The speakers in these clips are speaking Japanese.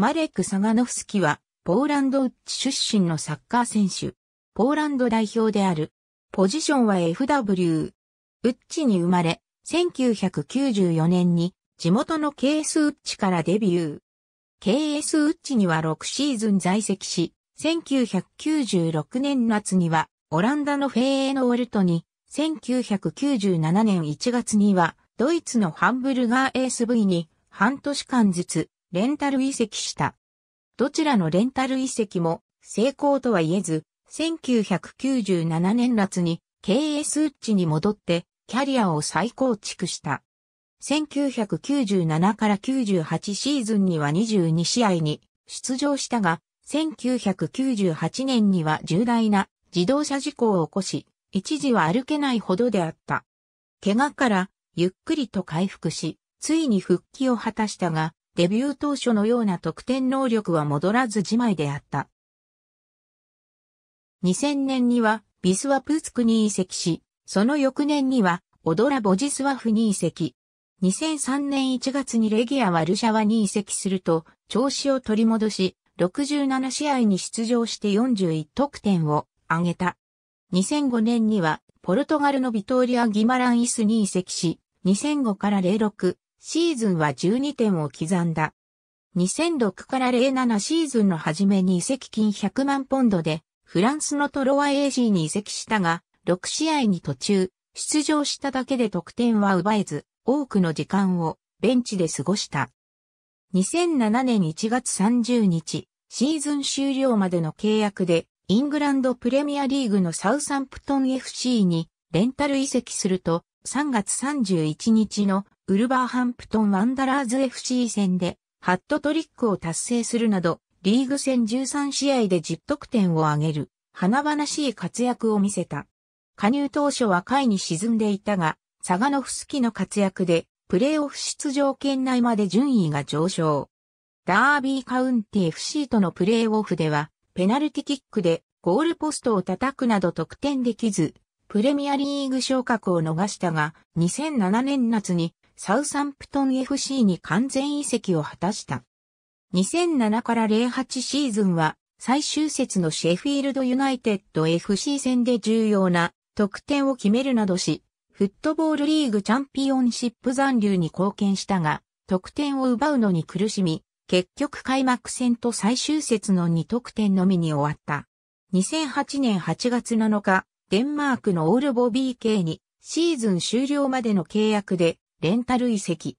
マレック・サガノフスキは、ポーランドウッチ出身のサッカー選手。ポーランド代表である。ポジションは FW。ウッチに生まれ、1994年に地元の KS ウッチからデビュー。KS ウッチには6シーズン在籍し、1996年夏にはオランダのフェーノウォルトに、1997年1月にはドイツのハンブルガー SV に半年間ずつレンタル移籍した。どちらのレンタル移籍も成功とは言えず、1997年夏に KS ウッチに戻ってキャリアを再構築した。1997から98シーズンには22試合に出場したが、1998年には重大な自動車事故を起こし、一時は歩けないほどであった。怪我からゆっくりと回復し、ついに復帰を果たしたが、デビュー当初のような得点能力は戻らず自前であった。2000年にはビスワプーツクに移籍し、その翌年にはオドラ・ボジスワフに移籍。2003年1月にレギア・ワルシャワに移籍すると、調子を取り戻し、67試合に出場して41得点を挙げた。2005年には、ポルトガルのビトーリア・ギマランイスに移籍し、2005から06、シーズンは12点を刻んだ。2006から07シーズンの初めに移籍金100万ポンドで、フランスのトロワ a g に移籍したが、6試合に途中、出場しただけで得点は奪えず、多くの時間をベンチで過ごした。2007年1月30日、シーズン終了までの契約で、イングランドプレミアリーグのサウサンプトン FC にレンタル移籍すると、3月31日のウルバーハンプトンワンダラーズ FC 戦で、ハットトリックを達成するなど、リーグ戦13試合で10得点を挙げる、華々しい活躍を見せた。加入当初は下位に沈んでいたが、サガノフスキの活躍で、プレーオフ出場圏内まで順位が上昇。ダービーカウンティ FC とのプレーオフでは、ペナルティキックでゴールポストを叩くなど得点できず、プレミアリーグ昇格を逃したが、2007年夏にサウサンプトン FC に完全移籍を果たした。2007から08シーズンは最終節のシェフィールドユナイテッド FC 戦で重要な得点を決めるなどし、フットボールリーグチャンピオンシップ残留に貢献したが、得点を奪うのに苦しみ、結局開幕戦と最終節の2得点のみに終わった。2008年8月7日、デンマークのオールボ BK にシーズン終了までの契約でレンタル移籍。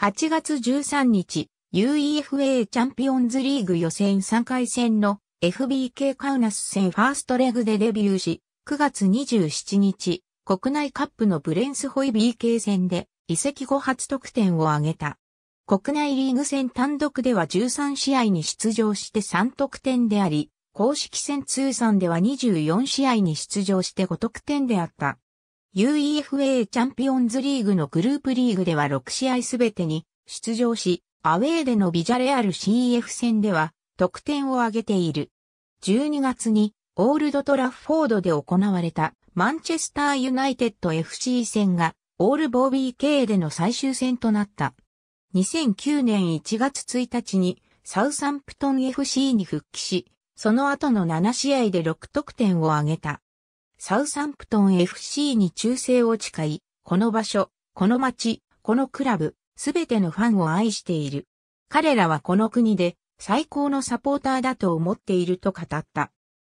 8月13日、UEFA チャンピオンズリーグ予選3回戦の FBK カウナス戦ファーストレグでデビューし、9月27日、国内カップのブレンスホイ BK 戦で移籍後初得点を挙げた。国内リーグ戦単独では13試合に出場して3得点であり、公式戦通算では24試合に出場して5得点であった。UEFA チャンピオンズリーグのグループリーグでは6試合すべてに出場し、アウェーでのビジャレアル CF 戦では得点を挙げている。12月にオールドトラッフォードで行われたマンチェスターユナイテッド FC 戦がオールボービー系での最終戦となった。2009年1月1日にサウサンプトン FC に復帰し、その後の7試合で6得点を挙げた。サウサンプトン FC に忠誠を誓い、この場所、この街、このクラブ、すべてのファンを愛している。彼らはこの国で最高のサポーターだと思っていると語った。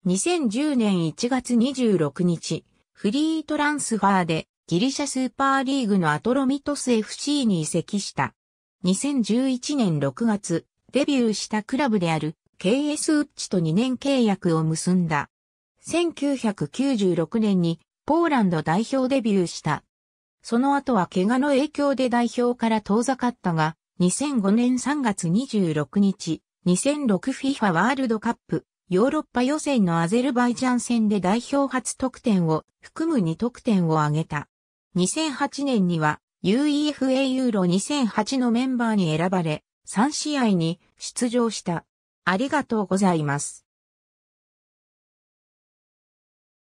2010年1月26日、フリートランスファーでギリシャスーパーリーグのアトロミトス FC に移籍した。2011年6月、デビューしたクラブである KS ウッチと2年契約を結んだ。1996年にポーランド代表デビューした。その後は怪我の影響で代表から遠ざかったが、2005年3月26日、2006FIFA ワールドカップヨーロッパ予選のアゼルバイジャン戦で代表初得点を含む2得点を挙げた。2008年には UEFA ユーロ2008のメンバーに選ばれ、3試合に出場した。ありがとうございます。